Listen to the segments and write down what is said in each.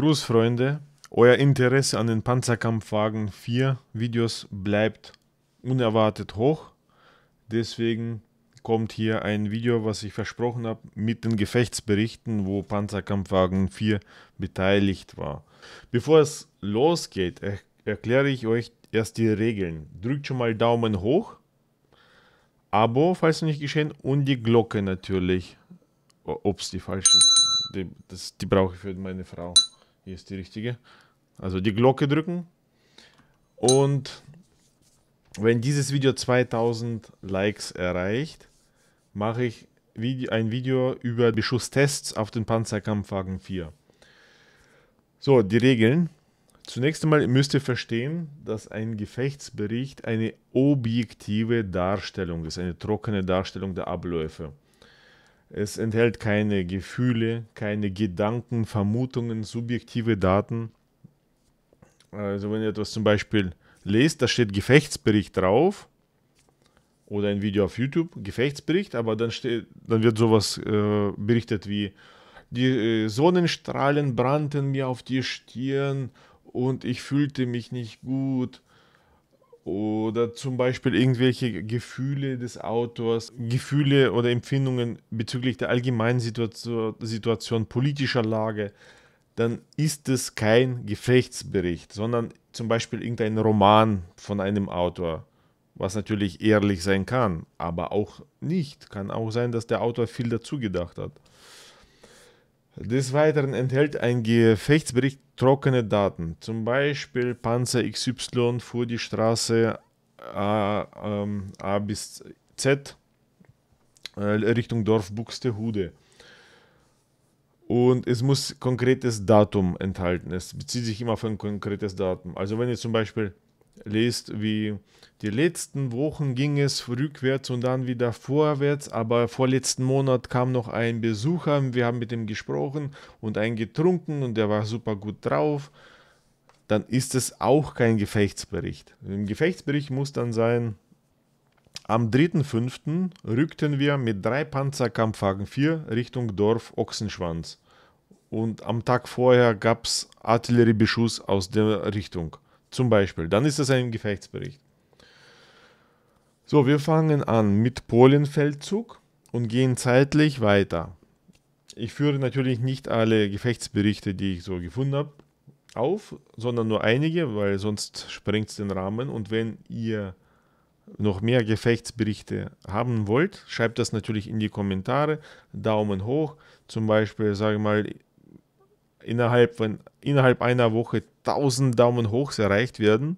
Gruß, Freunde. Euer Interesse an den Panzerkampfwagen 4 Videos bleibt unerwartet hoch. Deswegen kommt hier ein Video, was ich versprochen habe, mit den Gefechtsberichten, wo Panzerkampfwagen 4 beteiligt war. Bevor es losgeht, er erkläre ich euch erst die Regeln. Drückt schon mal Daumen hoch, Abo, falls noch nicht geschehen, und die Glocke natürlich. Ups, die falsche, die, das, die brauche ich für meine Frau. Hier ist die richtige. Also die Glocke drücken. Und wenn dieses Video 2000 Likes erreicht, mache ich ein Video über Beschusstests auf den Panzerkampfwagen 4. So, die Regeln. Zunächst einmal müsst ihr verstehen, dass ein Gefechtsbericht eine objektive Darstellung ist, eine trockene Darstellung der Abläufe. Es enthält keine Gefühle, keine Gedanken, Vermutungen, subjektive Daten. Also wenn ihr etwas zum Beispiel lest, da steht Gefechtsbericht drauf oder ein Video auf YouTube, Gefechtsbericht, aber dann, steht, dann wird sowas äh, berichtet wie, die äh, Sonnenstrahlen brannten mir auf die Stirn und ich fühlte mich nicht gut oder zum Beispiel irgendwelche Gefühle des Autors, Gefühle oder Empfindungen bezüglich der allgemeinen Situation, politischer Lage, dann ist es kein Gefechtsbericht, sondern zum Beispiel irgendein Roman von einem Autor, was natürlich ehrlich sein kann, aber auch nicht. Kann auch sein, dass der Autor viel dazu gedacht hat. Des Weiteren enthält ein Gefechtsbericht trockene Daten, zum Beispiel Panzer XY fuhr die Straße A, ähm, A bis Z äh, Richtung Dorf Buxtehude. Und es muss konkretes Datum enthalten. Es bezieht sich immer auf ein konkretes Datum. Also wenn ihr zum Beispiel lest, wie die letzten Wochen ging es rückwärts und dann wieder vorwärts, aber vorletzten Monat kam noch ein Besucher, wir haben mit ihm gesprochen und einen getrunken und der war super gut drauf, dann ist es auch kein Gefechtsbericht. Im Gefechtsbericht muss dann sein, am 3.5. rückten wir mit drei Panzerkampfwagen 4 Richtung Dorf Ochsenschwanz. Und am Tag vorher gab es Artilleriebeschuss aus der Richtung. Zum Beispiel. Dann ist das ein Gefechtsbericht. So, wir fangen an mit Polenfeldzug und gehen zeitlich weiter. Ich führe natürlich nicht alle Gefechtsberichte, die ich so gefunden habe, auf, sondern nur einige, weil sonst sprengt es den Rahmen. Und wenn ihr noch mehr Gefechtsberichte haben wollt, schreibt das natürlich in die Kommentare. Daumen hoch. Zum Beispiel, sage mal, innerhalb, wenn innerhalb einer Woche 1000 Daumen hochs erreicht werden,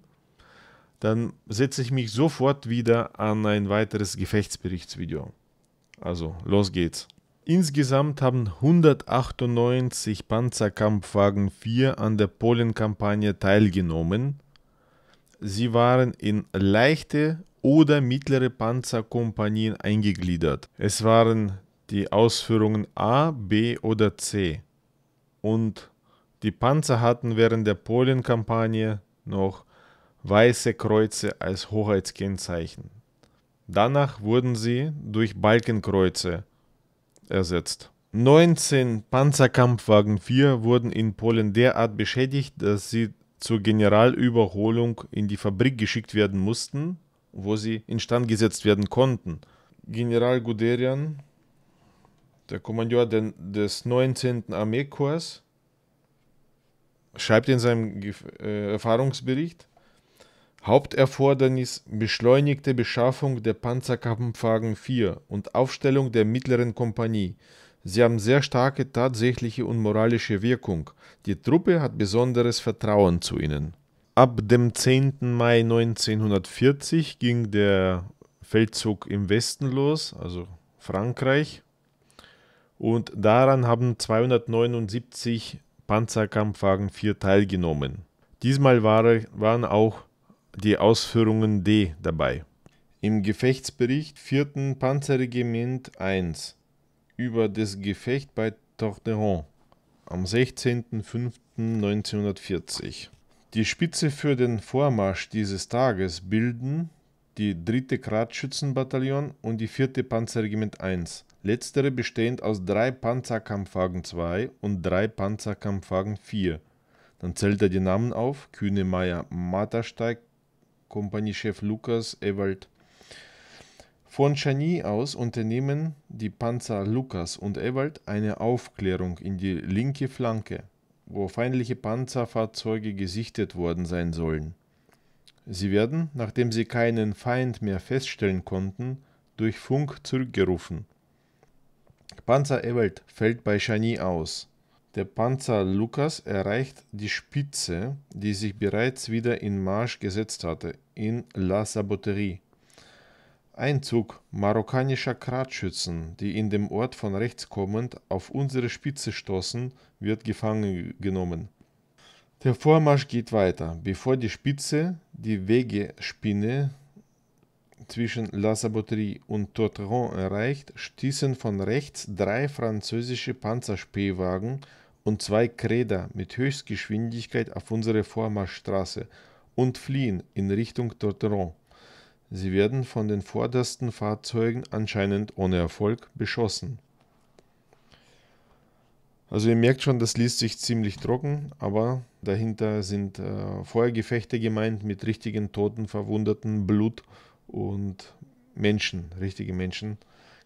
dann setze ich mich sofort wieder an ein weiteres Gefechtsberichtsvideo. Also, los geht's. Insgesamt haben 198 Panzerkampfwagen 4 an der Polenkampagne teilgenommen. Sie waren in leichte oder mittlere Panzerkompanien eingegliedert. Es waren die Ausführungen A, B oder C und die Panzer hatten während der Polenkampagne noch weiße Kreuze als Hoheitskennzeichen. Danach wurden sie durch Balkenkreuze ersetzt. 19 Panzerkampfwagen 4 wurden in Polen derart beschädigt, dass sie zur Generalüberholung in die Fabrik geschickt werden mussten, wo sie instand gesetzt werden konnten. General Guderian der Kommandeur des 19. Armeekorps schreibt in seinem äh, Erfahrungsbericht, Haupterfordernis beschleunigte Beschaffung der Panzerkampfwagen 4 und Aufstellung der mittleren Kompanie. Sie haben sehr starke tatsächliche und moralische Wirkung. Die Truppe hat besonderes Vertrauen zu ihnen. Ab dem 10. Mai 1940 ging der Feldzug im Westen los, also Frankreich. Und daran haben 279 Panzerkampfwagen 4 teilgenommen. Diesmal waren auch die Ausführungen D dabei. Im Gefechtsbericht 4. Panzerregiment 1 über das Gefecht bei Torderon am 16.05.1940. Die Spitze für den Vormarsch dieses Tages bilden die 3. Gradschützenbataillon und die 4. Panzerregiment 1 letztere bestehend aus drei Panzerkampfwagen 2 und drei Panzerkampfwagen 4. Dann zählt er die Namen auf: Kühnemeyer, Mattersteig, Kompaniechef Lukas, Ewald. Von Chagny aus unternehmen die Panzer Lukas und Ewald eine Aufklärung in die linke Flanke, wo feindliche Panzerfahrzeuge gesichtet worden sein sollen. Sie werden, nachdem sie keinen Feind mehr feststellen konnten, durch Funk zurückgerufen. Panzer Ewald fällt bei Chagny aus. Der Panzer Lucas erreicht die Spitze, die sich bereits wieder in Marsch gesetzt hatte, in La Saboterie. Ein Zug marokkanischer Kratschützen, die in dem Ort von rechts kommend auf unsere Spitze stoßen, wird gefangen genommen. Der Vormarsch geht weiter, bevor die Spitze die Wegespinne zwischen La Saboterie und Torteron erreicht, stießen von rechts drei französische Panzerspähwagen und zwei Kräder mit Höchstgeschwindigkeit auf unsere Vormarschstraße und fliehen in Richtung Torteron. Sie werden von den vordersten Fahrzeugen anscheinend ohne Erfolg beschossen. Also ihr merkt schon, das liest sich ziemlich trocken, aber dahinter sind äh, Feuergefechte gemeint mit richtigen Toten, Verwundeten, Blut und Menschen, richtige Menschen,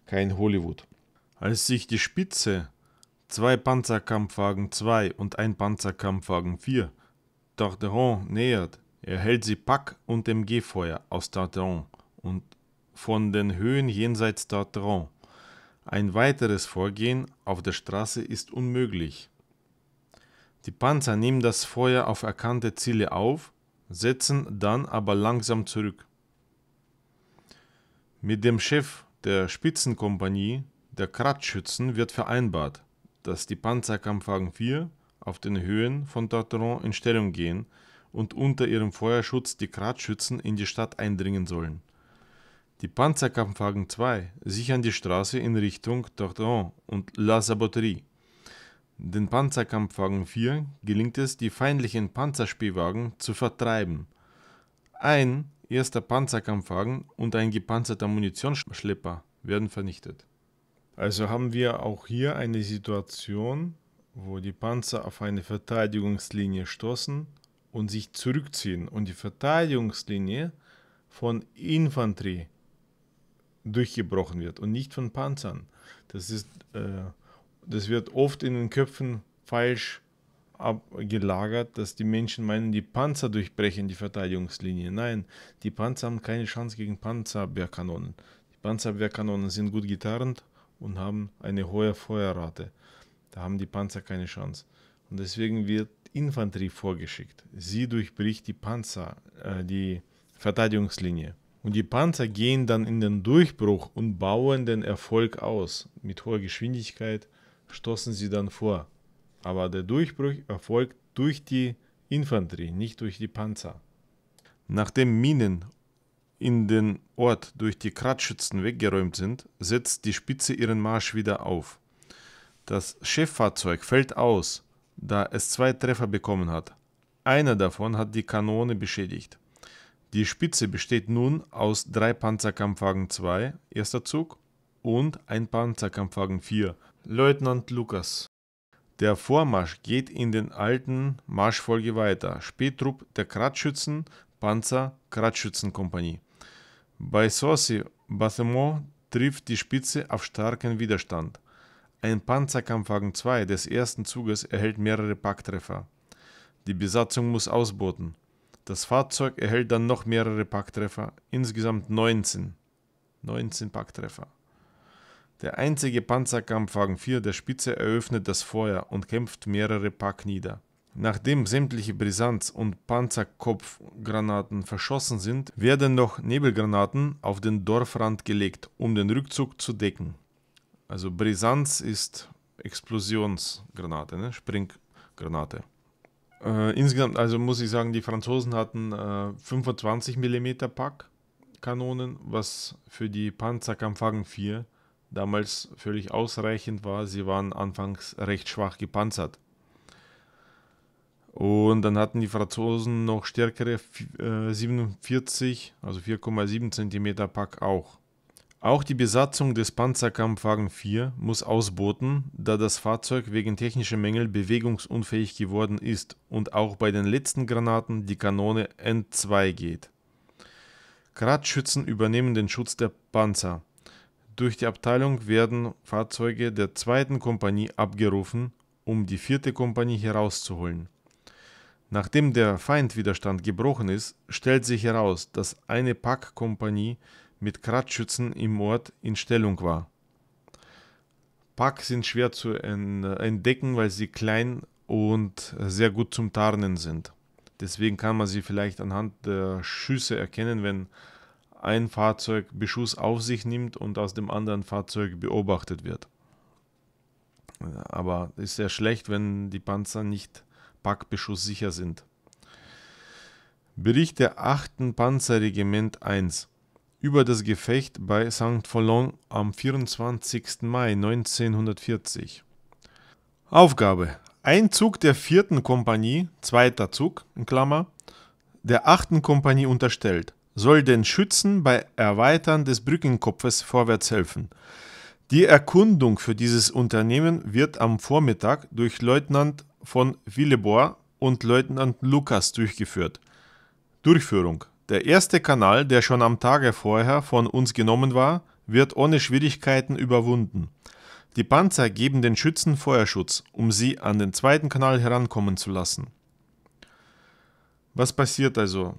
kein Hollywood. Als sich die Spitze zwei Panzerkampfwagen 2 und ein Panzerkampfwagen 4 Tartaron nähert, erhält sie Pack und MG-Feuer aus Tartaron und von den Höhen jenseits Tartaron. Ein weiteres Vorgehen auf der Straße ist unmöglich. Die Panzer nehmen das Feuer auf erkannte Ziele auf, setzen dann aber langsam zurück. Mit dem Chef der Spitzenkompanie der Kratschützen wird vereinbart, dass die Panzerkampfwagen 4 auf den Höhen von Tartaran in Stellung gehen und unter ihrem Feuerschutz die Kratschützen in die Stadt eindringen sollen. Die Panzerkampfwagen 2 sichern die Straße in Richtung Tartaran und La Saboterie. Den Panzerkampfwagen 4 gelingt es, die feindlichen Panzerspähwagen zu vertreiben. Ein erster Panzerkampfwagen und ein gepanzerter Munitionsschlepper werden vernichtet. Also haben wir auch hier eine Situation, wo die Panzer auf eine Verteidigungslinie stoßen und sich zurückziehen und die Verteidigungslinie von Infanterie durchgebrochen wird und nicht von Panzern. Das, ist, äh, das wird oft in den Köpfen falsch abgelagert, dass die Menschen meinen, die Panzer durchbrechen die Verteidigungslinie. Nein, die Panzer haben keine Chance gegen Panzerwehrkanonen. Die Panzerwehrkanonen sind gut getarnt und haben eine hohe Feuerrate. Da haben die Panzer keine Chance. Und deswegen wird Infanterie vorgeschickt. Sie durchbricht die Panzer, äh, die Verteidigungslinie. Und die Panzer gehen dann in den Durchbruch und bauen den Erfolg aus. Mit hoher Geschwindigkeit stoßen sie dann vor aber der Durchbruch erfolgt durch die Infanterie, nicht durch die Panzer. Nachdem Minen in den Ort durch die Kratzschützen weggeräumt sind, setzt die Spitze ihren Marsch wieder auf. Das Schifffahrzeug fällt aus, da es zwei Treffer bekommen hat. Einer davon hat die Kanone beschädigt. Die Spitze besteht nun aus drei Panzerkampfwagen 2, erster Zug, und ein Panzerkampfwagen 4, Leutnant Lukas. Der Vormarsch geht in den alten Marschfolge weiter. Spättrupp der Kratzschützen, Panzer, Kratzschützenkompanie. Bei Saucy Bathemont trifft die Spitze auf starken Widerstand. Ein Panzerkampfwagen 2 des ersten Zuges erhält mehrere Packtreffer. Die Besatzung muss ausboten. Das Fahrzeug erhält dann noch mehrere Packtreffer, insgesamt 19. 19 Packtreffer. Der einzige Panzerkampfwagen 4 der Spitze eröffnet das Feuer und kämpft mehrere Pack nieder. Nachdem sämtliche Brisanz- und Panzerkopfgranaten verschossen sind, werden noch Nebelgranaten auf den Dorfrand gelegt, um den Rückzug zu decken. Also Brisanz ist Explosionsgranate, ne? Springgranate. Äh, insgesamt, also muss ich sagen, die Franzosen hatten äh, 25 mm Pack Kanonen, was für die Panzerkampfwagen 4 damals völlig ausreichend war. Sie waren anfangs recht schwach gepanzert. Und dann hatten die Franzosen noch stärkere 47, äh, also 4,7 cm Pack auch. Auch die Besatzung des Panzerkampfwagen 4 muss ausboten, da das Fahrzeug wegen technischer Mängel bewegungsunfähig geworden ist und auch bei den letzten Granaten die Kanone N2 geht. Kratzschützen übernehmen den Schutz der Panzer. Durch die Abteilung werden Fahrzeuge der zweiten Kompanie abgerufen, um die vierte Kompanie herauszuholen. Nachdem der Feindwiderstand gebrochen ist, stellt sich heraus, dass eine Pack-Kompanie mit Kratzschützen im Ort in Stellung war. Pack sind schwer zu entdecken, weil sie klein und sehr gut zum Tarnen sind. Deswegen kann man sie vielleicht anhand der Schüsse erkennen, wenn ein Fahrzeug Beschuss auf sich nimmt und aus dem anderen Fahrzeug beobachtet wird. Aber ist sehr schlecht, wenn die Panzer nicht packbeschusssicher sind. Bericht der 8. Panzerregiment 1 über das Gefecht bei St. Follon am 24. Mai 1940. Aufgabe: Ein Zug der 4. Kompanie, zweiter Zug, in Klammer, der 8. Kompanie unterstellt soll den Schützen bei Erweitern des Brückenkopfes vorwärts helfen. Die Erkundung für dieses Unternehmen wird am Vormittag durch Leutnant von Willebohr und Leutnant Lukas durchgeführt. Durchführung. Der erste Kanal, der schon am Tage vorher von uns genommen war, wird ohne Schwierigkeiten überwunden. Die Panzer geben den Schützen Feuerschutz, um sie an den zweiten Kanal herankommen zu lassen. Was passiert also?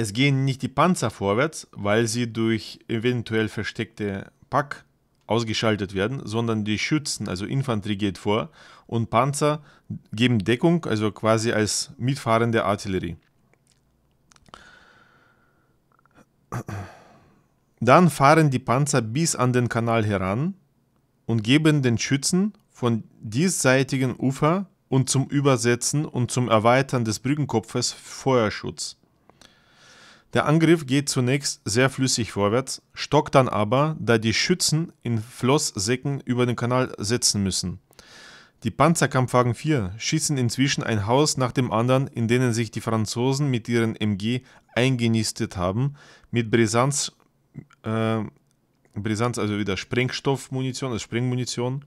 Es gehen nicht die Panzer vorwärts, weil sie durch eventuell versteckte Pack ausgeschaltet werden, sondern die Schützen, also Infanterie geht vor und Panzer geben Deckung, also quasi als mitfahrende Artillerie. Dann fahren die Panzer bis an den Kanal heran und geben den Schützen von diesseitigen Ufer und zum Übersetzen und zum Erweitern des Brückenkopfes Feuerschutz. Der Angriff geht zunächst sehr flüssig vorwärts, stockt dann aber, da die Schützen in Flosssäcken über den Kanal setzen müssen. Die Panzerkampfwagen 4 schießen inzwischen ein Haus nach dem anderen, in denen sich die Franzosen mit ihren MG eingenistet haben, mit Brisanz, äh, Brisanz also wieder Sprengstoffmunition, also Sprengmunition,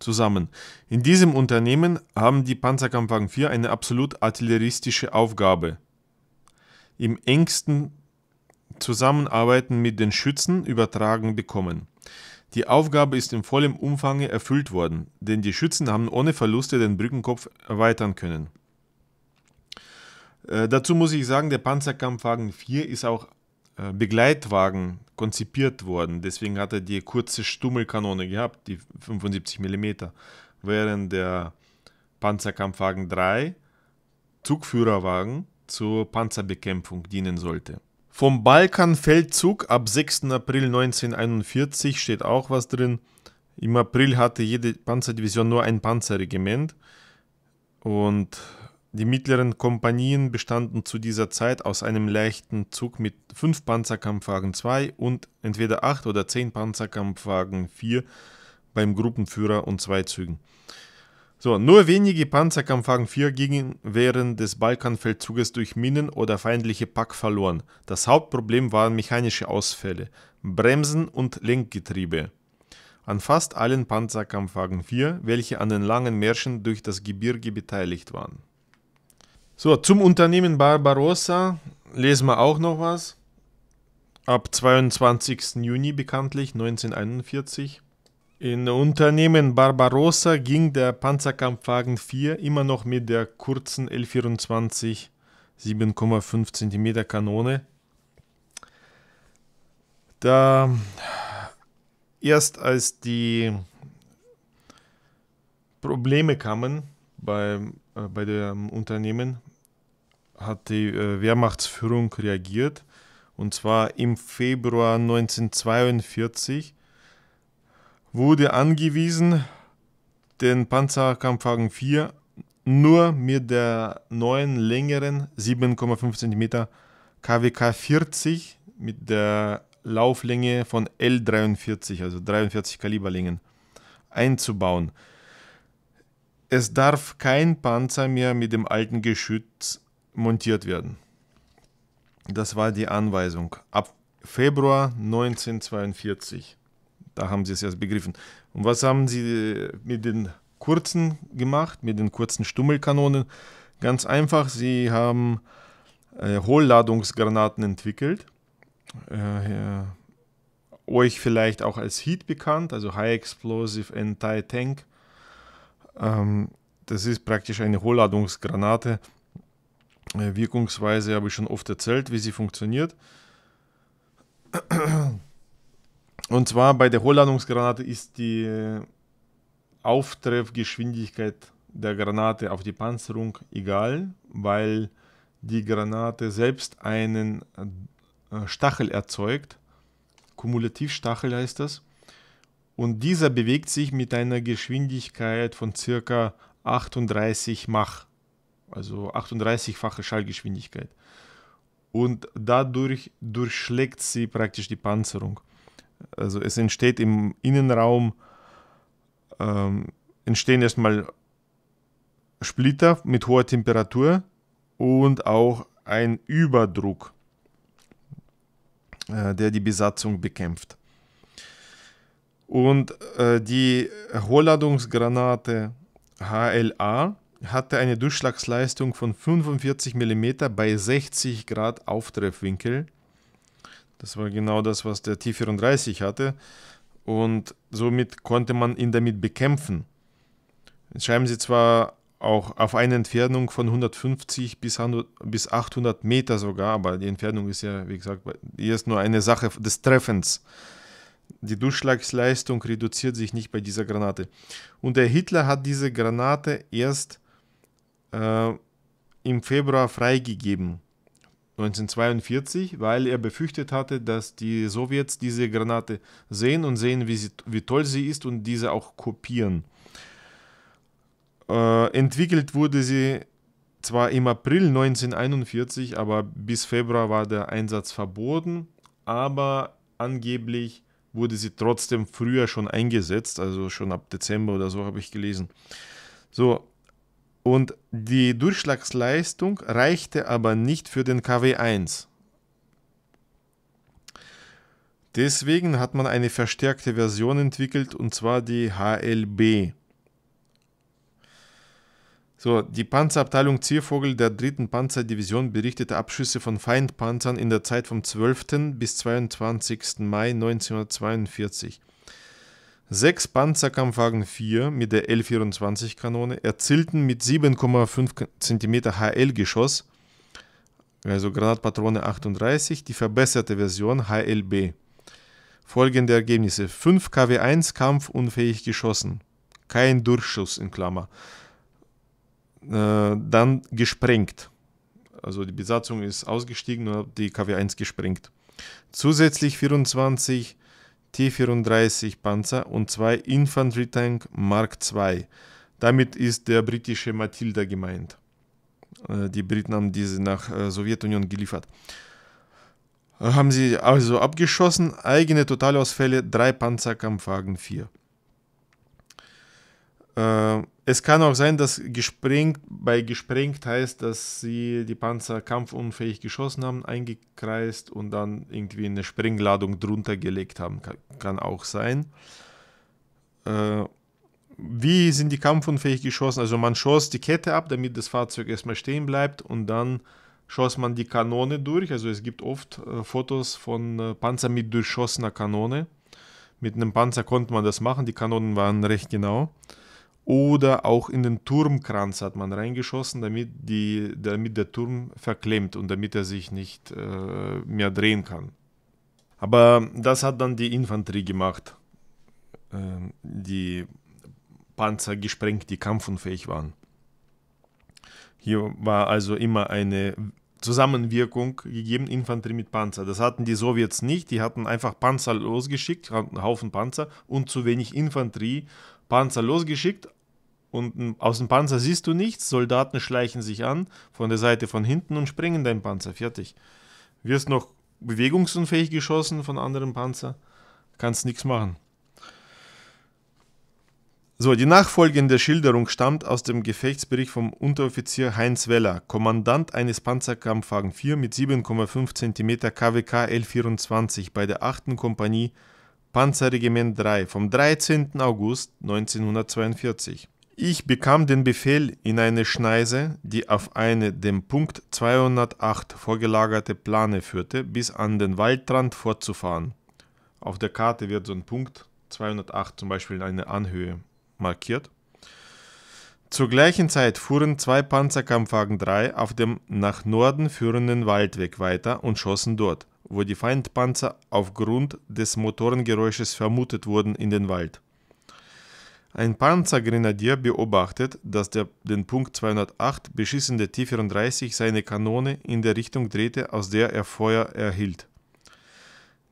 zusammen. In diesem Unternehmen haben die Panzerkampfwagen 4 eine absolut artilleristische Aufgabe im engsten Zusammenarbeiten mit den Schützen übertragen bekommen. Die Aufgabe ist in vollem Umfang erfüllt worden, denn die Schützen haben ohne Verluste den Brückenkopf erweitern können. Äh, dazu muss ich sagen, der Panzerkampfwagen 4 ist auch äh, Begleitwagen konzipiert worden. Deswegen hat er die kurze Stummelkanone gehabt, die 75 mm, während der Panzerkampfwagen 3 Zugführerwagen zur Panzerbekämpfung dienen sollte. Vom Balkanfeldzug ab 6. April 1941 steht auch was drin. Im April hatte jede Panzerdivision nur ein Panzerregiment und die mittleren Kompanien bestanden zu dieser Zeit aus einem leichten Zug mit fünf Panzerkampfwagen 2 und entweder acht oder zehn Panzerkampfwagen 4 beim Gruppenführer und zwei Zügen. So, nur wenige Panzerkampfwagen 4 gingen während des Balkanfeldzuges durch Minen oder feindliche Pack verloren. Das Hauptproblem waren mechanische Ausfälle, Bremsen und Lenkgetriebe. An fast allen Panzerkampfwagen 4, welche an den langen Märschen durch das Gebirge beteiligt waren. So, zum Unternehmen Barbarossa lesen wir auch noch was. Ab 22. Juni bekanntlich 1941 in Unternehmen Barbarossa ging der Panzerkampfwagen 4 immer noch mit der kurzen L24 7,5 cm Kanone. Da erst als die Probleme kamen bei, äh, bei dem Unternehmen, hat die äh, Wehrmachtsführung reagiert. Und zwar im Februar 1942 wurde angewiesen, den Panzerkampfwagen 4 nur mit der neuen längeren 7,5 cm KWK 40 mit der Lauflänge von L43, also 43 Kaliberlängen, einzubauen. Es darf kein Panzer mehr mit dem alten Geschütz montiert werden. Das war die Anweisung ab Februar 1942. Da haben sie es erst begriffen. Und was haben sie äh, mit den kurzen gemacht, mit den kurzen Stummelkanonen? Ganz einfach, sie haben äh, Hohlladungsgranaten entwickelt. Äh, ja. euch vielleicht auch als HEAT bekannt, also High Explosive Anti-Tank. Ähm, das ist praktisch eine Hohlladungsgranate. Äh, wirkungsweise habe ich schon oft erzählt, wie sie funktioniert. Und zwar bei der Hohlladungsgranate ist die äh, Auftreffgeschwindigkeit der Granate auf die Panzerung egal, weil die Granate selbst einen äh, Stachel erzeugt. Kumulativstachel heißt das. Und dieser bewegt sich mit einer Geschwindigkeit von ca. 38 Mach, also 38-fache Schallgeschwindigkeit. Und dadurch durchschlägt sie praktisch die Panzerung. Also es entsteht im Innenraum, ähm, entstehen erstmal Splitter mit hoher Temperatur und auch ein Überdruck, äh, der die Besatzung bekämpft. Und äh, die Hohlladungsgranate HLA hatte eine Durchschlagsleistung von 45 mm bei 60 Grad Auftreffwinkel das war genau das, was der T34 hatte. Und somit konnte man ihn damit bekämpfen. Jetzt schreiben sie zwar auch auf eine Entfernung von 150 bis, 100, bis 800 Meter sogar, aber die Entfernung ist ja, wie gesagt, hier ist nur eine Sache des Treffens. Die Durchschlagsleistung reduziert sich nicht bei dieser Granate. Und der Hitler hat diese Granate erst äh, im Februar freigegeben. 1942, weil er befürchtet hatte, dass die Sowjets diese Granate sehen und sehen, wie, sie, wie toll sie ist und diese auch kopieren. Äh, entwickelt wurde sie zwar im April 1941, aber bis Februar war der Einsatz verboten, aber angeblich wurde sie trotzdem früher schon eingesetzt, also schon ab Dezember oder so habe ich gelesen. So, und die Durchschlagsleistung reichte aber nicht für den KW1. Deswegen hat man eine verstärkte Version entwickelt und zwar die HLB. So, die Panzerabteilung Ziervogel der 3. Panzerdivision berichtete Abschüsse von Feindpanzern in der Zeit vom 12. bis 22. Mai 1942. Sechs Panzerkampfwagen 4 mit der L-24-Kanone erzielten mit 7,5 cm HL-Geschoss, also Granatpatrone 38, die verbesserte Version HLB. Folgende Ergebnisse: 5 KW1 kampfunfähig geschossen, kein Durchschuss in Klammer. Äh, dann gesprengt. Also die Besatzung ist ausgestiegen und hat die KW1 gesprengt. Zusätzlich 24 KW. T-34 Panzer und zwei Tank Mark II. Damit ist der britische Matilda gemeint. Äh, die Briten haben diese nach äh, Sowjetunion geliefert. Äh, haben sie also abgeschossen, eigene Totalausfälle, drei Panzerkampfwagen, vier. Es kann auch sein, dass gesprengt, bei gesprengt heißt, dass sie die Panzer kampfunfähig geschossen haben, eingekreist und dann irgendwie eine Sprengladung drunter gelegt haben. Kann, auch sein. Äh, wie sind die kampfunfähig geschossen? Also man schoss die Kette ab, damit das Fahrzeug erstmal stehen bleibt und dann schoss man die Kanone durch. Also es gibt oft äh, Fotos von äh, Panzer mit durchschossener Kanone. Mit einem Panzer konnte man das machen, die Kanonen waren recht genau oder auch in den Turmkranz hat man reingeschossen, damit, die, damit der Turm verklemmt und damit er sich nicht äh, mehr drehen kann. Aber das hat dann die Infanterie gemacht, äh, die Panzer gesprengt, die kampfunfähig waren. Hier war also immer eine Zusammenwirkung gegeben, Infanterie mit Panzer. Das hatten die Sowjets nicht, die hatten einfach Panzer losgeschickt, einen Haufen Panzer und zu wenig Infanterie, Panzer losgeschickt, und aus dem Panzer siehst du nichts, Soldaten schleichen sich an von der Seite von hinten und sprengen dein Panzer, fertig. Wirst noch bewegungsunfähig geschossen von anderen Panzer, kannst nichts machen. So, die nachfolgende Schilderung stammt aus dem Gefechtsbericht vom Unteroffizier Heinz Weller, Kommandant eines Panzerkampfwagen 4 mit 7,5 cm KWK L24 bei der 8. Kompanie Panzerregiment 3 vom 13. August 1942. Ich bekam den Befehl, in eine Schneise, die auf eine dem Punkt 208 vorgelagerte Plane führte, bis an den Waldrand fortzufahren. Auf der Karte wird so ein Punkt 208 zum Beispiel in eine Anhöhe markiert. Zur gleichen Zeit fuhren zwei Panzerkampfwagen 3 auf dem nach Norden führenden Waldweg weiter und schossen dort, wo die Feindpanzer aufgrund des Motorengeräusches vermutet wurden, in den Wald. Ein Panzergrenadier beobachtet, dass der den Punkt 208 beschissene T-34 seine Kanone in der Richtung drehte, aus der er Feuer erhielt.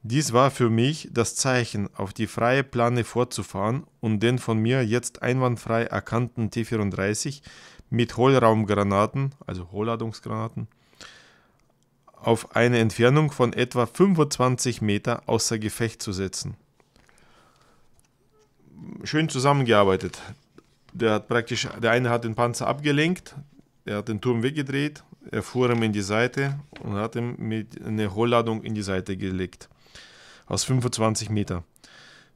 Dies war für mich das Zeichen, auf die freie Plane fortzufahren und den von mir jetzt einwandfrei erkannten T-34 mit Hohlraumgranaten, also Hohlladungsgranaten, auf eine Entfernung von etwa 25 Meter außer Gefecht zu setzen schön zusammengearbeitet. Der hat praktisch, der eine hat den Panzer abgelenkt, er hat den Turm weggedreht, er fuhr ihm in die Seite und hat ihm mit einer Hohlladung in die Seite gelegt. Aus 25 Meter.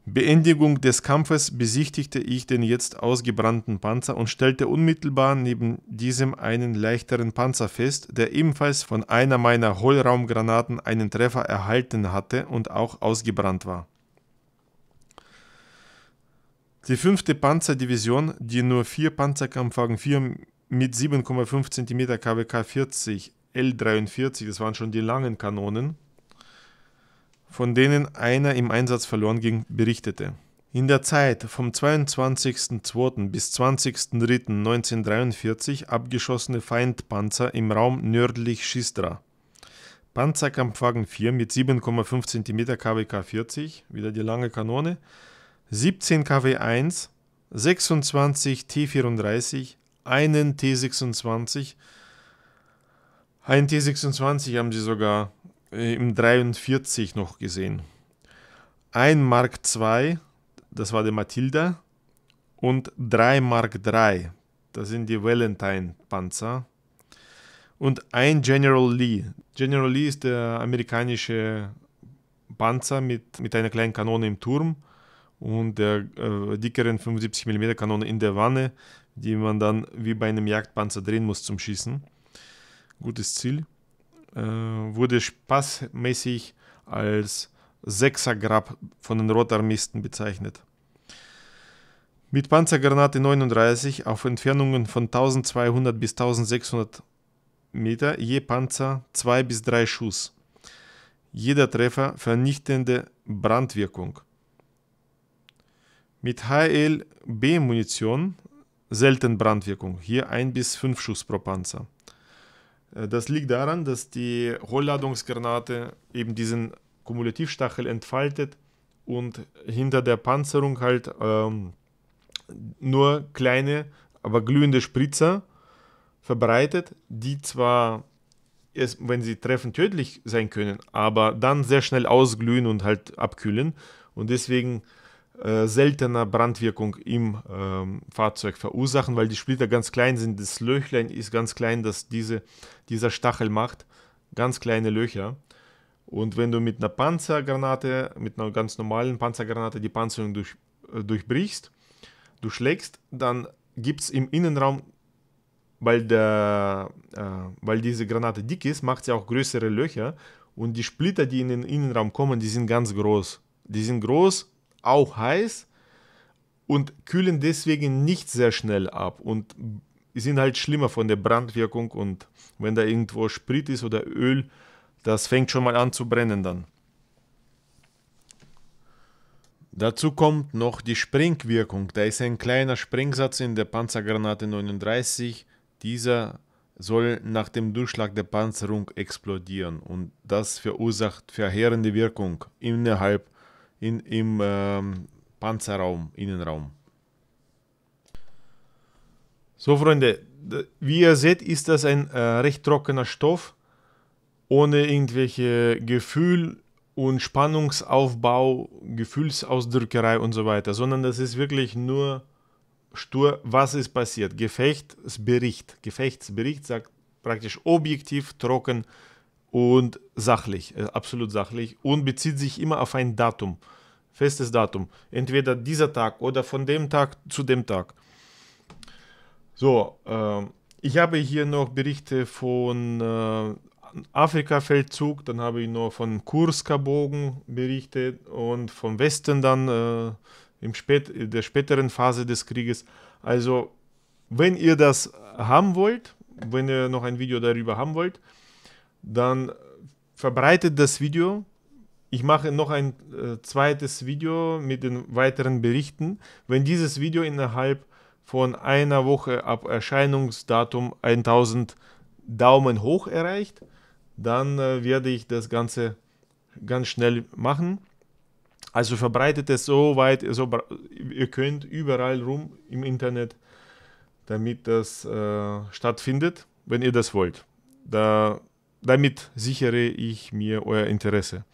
Beendigung des Kampfes besichtigte ich den jetzt ausgebrannten Panzer und stellte unmittelbar neben diesem einen leichteren Panzer fest, der ebenfalls von einer meiner Hohlraumgranaten einen Treffer erhalten hatte und auch ausgebrannt war. Die 5. Panzerdivision, die nur vier Panzerkampfwagen 4 mit 7,5 cm KWK 40 L43, das waren schon die langen Kanonen, von denen einer im Einsatz verloren ging, berichtete. In der Zeit vom 22.02. bis 20.03.1943 abgeschossene Feindpanzer im Raum nördlich Schistra. Panzerkampfwagen 4 mit 7,5 cm KWK 40, wieder die lange Kanone, 17 KW1, 26 T34, einen T26. Einen T26 haben sie sogar äh, im 43 noch gesehen. Ein Mark II, das war der Matilda, und drei Mark III, das sind die Valentine-Panzer. Und ein General Lee. General Lee ist der amerikanische Panzer mit, mit einer kleinen Kanone im Turm und der äh, dickeren 75 mm Kanone in der Wanne, die man dann wie bei einem Jagdpanzer drehen muss zum Schießen. Gutes Ziel. Äh, wurde spaßmäßig als Sechsergrab von den Rotarmisten bezeichnet. Mit Panzergranate 39 auf Entfernungen von 1200 bis 1600 Meter je Panzer 2 bis 3 Schuss. Jeder Treffer vernichtende Brandwirkung. Mit HLB-Munition selten Brandwirkung, hier 1 bis 5 Schuss pro Panzer. Äh, das liegt daran, dass die Hohlladungsgranate eben diesen Kumulativstachel entfaltet und hinter der Panzerung halt ähm, nur kleine, aber glühende Spritzer verbreitet, die zwar, erst, wenn sie treffen, tödlich sein können, aber dann sehr schnell ausglühen und halt abkühlen. Und deswegen äh, seltener Brandwirkung im ähm, Fahrzeug verursachen, weil die Splitter ganz klein sind. Das Löchlein ist ganz klein, das diese, dieser Stachel macht. Ganz kleine Löcher. Und wenn du mit einer Panzergranate, mit einer ganz normalen Panzergranate die Panzerung durch, äh, durchbrichst, du schlägst, dann gibt es im Innenraum, weil, der, äh, weil diese Granate dick ist, macht sie auch größere Löcher. Und die Splitter, die in den Innenraum kommen, die sind ganz groß. Die sind groß auch heiß und kühlen deswegen nicht sehr schnell ab und sind halt schlimmer von der Brandwirkung und wenn da irgendwo Sprit ist oder Öl, das fängt schon mal an zu brennen dann. Dazu kommt noch die Sprengwirkung. Da ist ein kleiner Sprengsatz in der Panzergranate 39. Dieser soll nach dem Durchschlag der Panzerung explodieren und das verursacht verheerende Wirkung innerhalb in, im ähm, Panzerraum, Innenraum. So, Freunde, wie ihr seht, ist das ein äh, recht trockener Stoff, ohne irgendwelche Gefühl und Spannungsaufbau, Gefühlsausdrückerei und so weiter, sondern das ist wirklich nur stur, was ist passiert. Gefechtsbericht. Gefechtsbericht sagt praktisch objektiv, trocken, und sachlich, äh, absolut sachlich und bezieht sich immer auf ein Datum, festes Datum, entweder dieser Tag oder von dem Tag zu dem Tag. So, äh, ich habe hier noch Berichte von äh, Afrika-Feldzug, dann habe ich noch von Kursker Bogen berichtet und vom Westen dann äh, im Spät der späteren Phase des Krieges. Also, wenn ihr das haben wollt, wenn ihr noch ein Video darüber haben wollt, dann verbreitet das Video. Ich mache noch ein äh, zweites Video mit den weiteren Berichten. Wenn dieses Video innerhalb von einer Woche ab Erscheinungsdatum 1000 Daumen hoch erreicht, dann äh, werde ich das Ganze ganz schnell machen. Also verbreitet es so weit, so, ihr könnt überall rum im Internet, damit das äh, stattfindet, wenn ihr das wollt. Da damit sichere ich mir euer Interesse.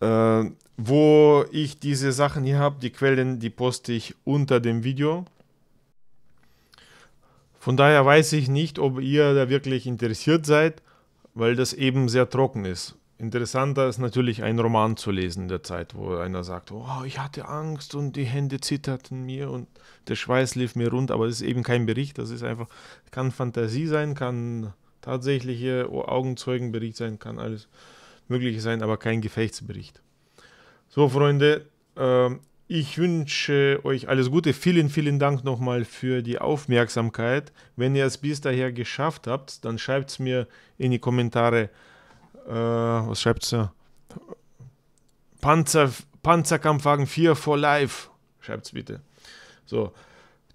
Äh, wo ich diese Sachen hier habe, die Quellen, die poste ich unter dem Video. Von daher weiß ich nicht, ob ihr da wirklich interessiert seid, weil das eben sehr trocken ist. Interessanter ist natürlich einen Roman zu lesen in der Zeit, wo einer sagt, oh, ich hatte Angst und die Hände zitterten mir und der Schweiß lief mir rund, aber es ist eben kein Bericht, das ist einfach, kann Fantasie sein, kann tatsächliche Augenzeugenbericht sein, kann alles Mögliche sein, aber kein Gefechtsbericht. So, Freunde, äh, ich wünsche euch alles Gute. Vielen, vielen Dank nochmal für die Aufmerksamkeit. Wenn ihr es bis daher geschafft habt, dann schreibt es mir in die Kommentare. Äh, was schreibt es da? Panzer, Panzerkampfwagen 4 for life. Schreibt es bitte. So,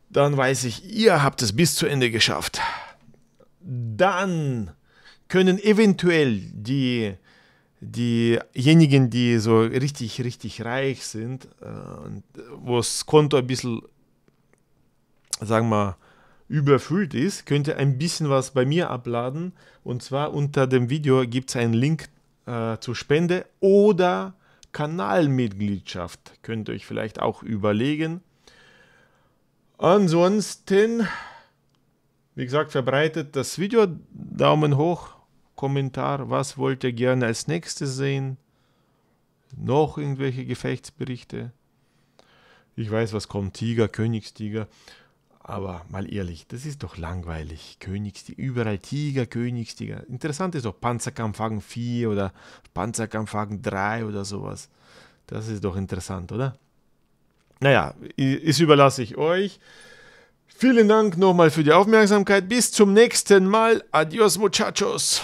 dann weiß ich, ihr habt es bis zu Ende geschafft dann können eventuell die, diejenigen, die so richtig, richtig reich sind, äh, wo das Konto ein bisschen, sagen wir, überfüllt ist, könnt ein bisschen was bei mir abladen. Und zwar unter dem Video gibt es einen Link äh, zur Spende oder Kanalmitgliedschaft. Könnt ihr euch vielleicht auch überlegen. Ansonsten wie gesagt, verbreitet das Video. Daumen hoch, Kommentar, was wollt ihr gerne als nächstes sehen? Noch irgendwelche Gefechtsberichte? Ich weiß, was kommt, Tiger, Königstiger. Aber mal ehrlich, das ist doch langweilig. Königstiger, überall Tiger, Königstiger. Interessant ist doch Panzerkampfwagen 4 oder Panzerkampfwagen 3 oder sowas. Das ist doch interessant, oder? Naja, ist überlasse ich euch. Vielen Dank nochmal für die Aufmerksamkeit. Bis zum nächsten Mal. Adios, muchachos.